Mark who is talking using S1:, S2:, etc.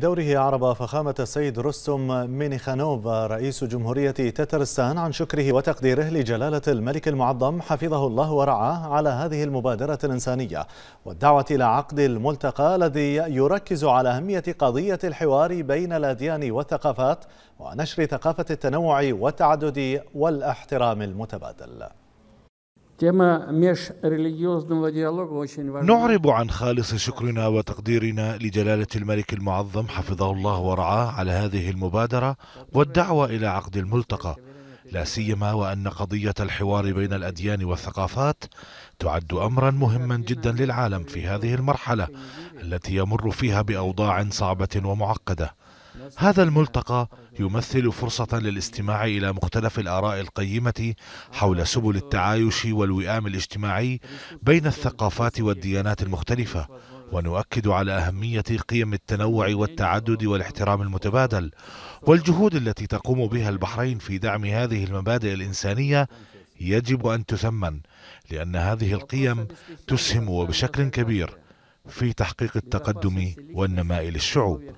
S1: بدوره عرب فخامة السيد رستم مينيخانوف رئيس جمهورية تترستان عن شكره وتقديره لجلالة الملك المعظم حفظه الله ورعاه على هذه المبادرة الإنسانية والدعوة إلى عقد الملتقى الذي يركز على أهمية قضية الحوار بين الأديان والثقافات ونشر ثقافة التنوع والتعدد والاحترام المتبادل
S2: نعرب عن خالص شكرنا وتقديرنا لجلالة الملك المعظم حفظه الله ورعاه على هذه المبادرة والدعوة إلى عقد الملتقى لا سيما وأن قضية الحوار بين الأديان والثقافات تعد أمرا مهما جدا للعالم في هذه المرحلة التي يمر فيها بأوضاع صعبة ومعقدة هذا الملتقى يمثل فرصة للاستماع إلى مختلف الآراء القيمة حول سبل التعايش والوئام الاجتماعي بين الثقافات والديانات المختلفة ونؤكد على أهمية قيم التنوع والتعدد والاحترام المتبادل والجهود التي تقوم بها البحرين في دعم هذه المبادئ الإنسانية يجب أن تثمن لأن هذه القيم تسهم وبشكل كبير في تحقيق التقدم والنماء للشعوب